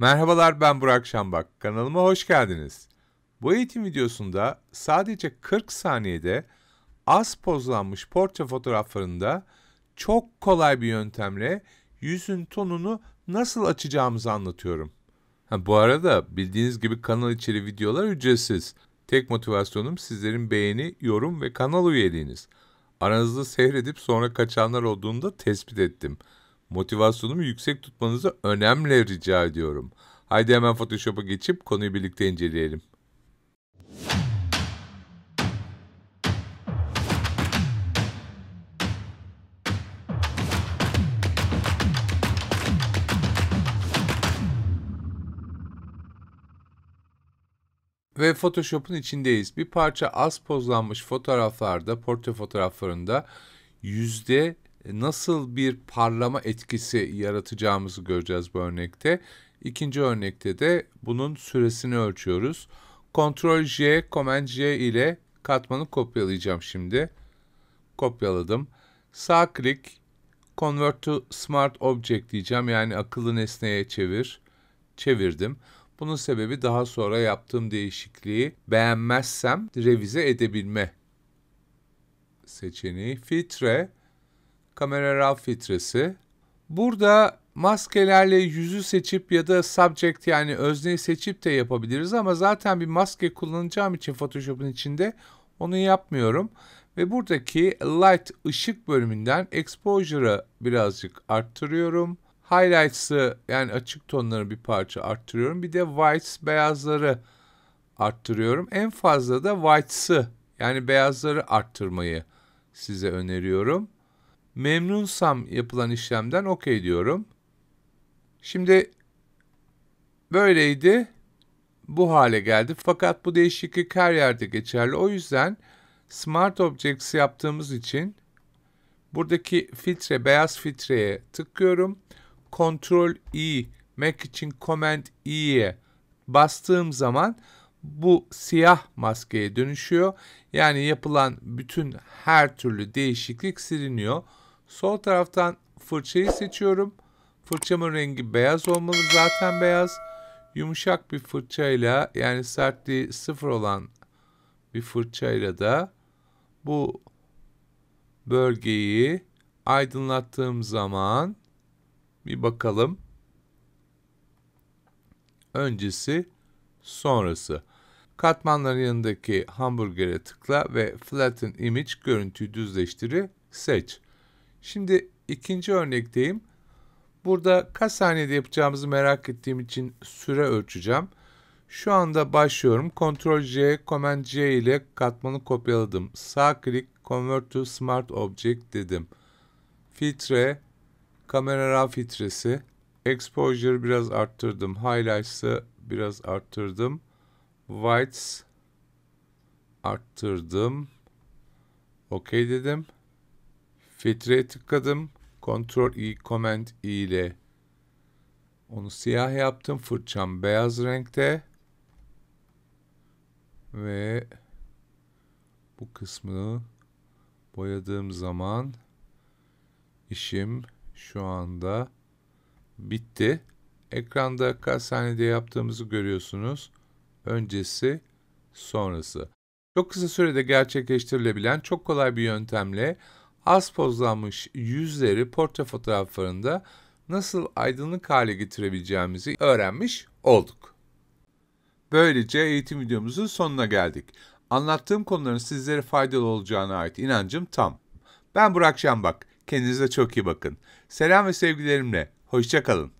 Merhabalar ben Burak Şambak. Kanalıma hoş geldiniz. Bu eğitim videosunda sadece 40 saniyede az pozlanmış portre fotoğraflarında çok kolay bir yöntemle yüzün tonunu nasıl açacağımızı anlatıyorum. Ha, bu arada bildiğiniz gibi kanal içeri videolar ücretsiz. Tek motivasyonum sizlerin beğeni, yorum ve kanal üyeliğiniz. Aranızda seyredip sonra kaçanlar olduğunu da tespit ettim motivasyonumu yüksek tutmanızı önemli rica ediyorum. Haydi hemen Photoshop'a geçip konuyu birlikte inceleyelim. ve Photoshop'un içindeyiz. Bir parça az pozlanmış fotoğraflarda, portre fotoğraflarında yüzde e, nasıl bir parlama etkisi yaratacağımızı göreceğiz bu örnekte. İkinci örnekte de bunun süresini ölçüyoruz. Ctrl J, Command J ile katmanı kopyalayacağım şimdi. Kopyaladım. Sağ klik, Convert to Smart Object diyeceğim. Yani akıllı nesneye çevir. Çevirdim. Bunun sebebi daha sonra yaptığım değişikliği beğenmezsem revize edebilme seçeneği. Filtre, kamera RAW filtresi. Burada maskelerle yüzü seçip ya da subject yani özneyi seçip de yapabiliriz ama zaten bir maske kullanacağım için Photoshop'un içinde onu yapmıyorum. Ve buradaki light ışık bölümünden exposure'ı birazcık arttırıyorum. Highlights'ı yani açık tonları bir parça arttırıyorum. Bir de whites beyazları arttırıyorum. En fazla da whites'ı yani beyazları arttırmayı size öneriyorum memnunsam yapılan işlemden okey diyorum. Şimdi böyleydi. Bu hale geldi. Fakat bu değişiklik her yerde geçerli. O yüzden Smart Objects yaptığımız için buradaki filtre, beyaz filtreye tıklıyorum. Ctrl E Mac için Command E'ye bastığım zaman bu siyah maskeye dönüşüyor. Yani yapılan bütün her türlü değişiklik siliniyor. Sol taraftan fırçayı seçiyorum. Fırçamın rengi beyaz olmalı. Zaten beyaz. Yumuşak bir fırçayla yani sertliği sıfır olan bir fırçayla da bu bölgeyi aydınlattığım zaman bir bakalım. Öncesi, sonrası. Katmanların yanındaki hamburgere tıkla ve Flatten Image görüntüyü düzleştiri seç. Şimdi ikinci örnekteyim. Burada kaç saniyede yapacağımızı merak ettiğim için süre ölçeceğim. Şu anda başlıyorum. Ctrl J, Command C ile katmanı kopyaladım. Sağ klik Convert to Smart Object dedim. Filtre, kamera RAW filtresi, Exposure biraz arttırdım. Highlights'ı biraz arttırdım. Whites arttırdım. OK dedim filtreye tıkladım. Ctrl i e, Command i e ile onu siyah yaptım. Fırçam beyaz renkte. Ve bu kısmı boyadığım zaman işim şu anda bitti. Ekranda kaç saniyede yaptığımızı görüyorsunuz. Öncesi, sonrası. Çok kısa sürede gerçekleştirilebilen çok kolay bir yöntemle az pozlanmış yüzleri portre fotoğraflarında nasıl aydınlık hale getirebileceğimizi öğrenmiş olduk. Böylece eğitim videomuzun sonuna geldik. Anlattığım konuların sizlere faydalı olacağına ait inancım tam. Ben Burak Şambak. Kendinize çok iyi bakın. Selam ve sevgilerimle. Hoşçakalın.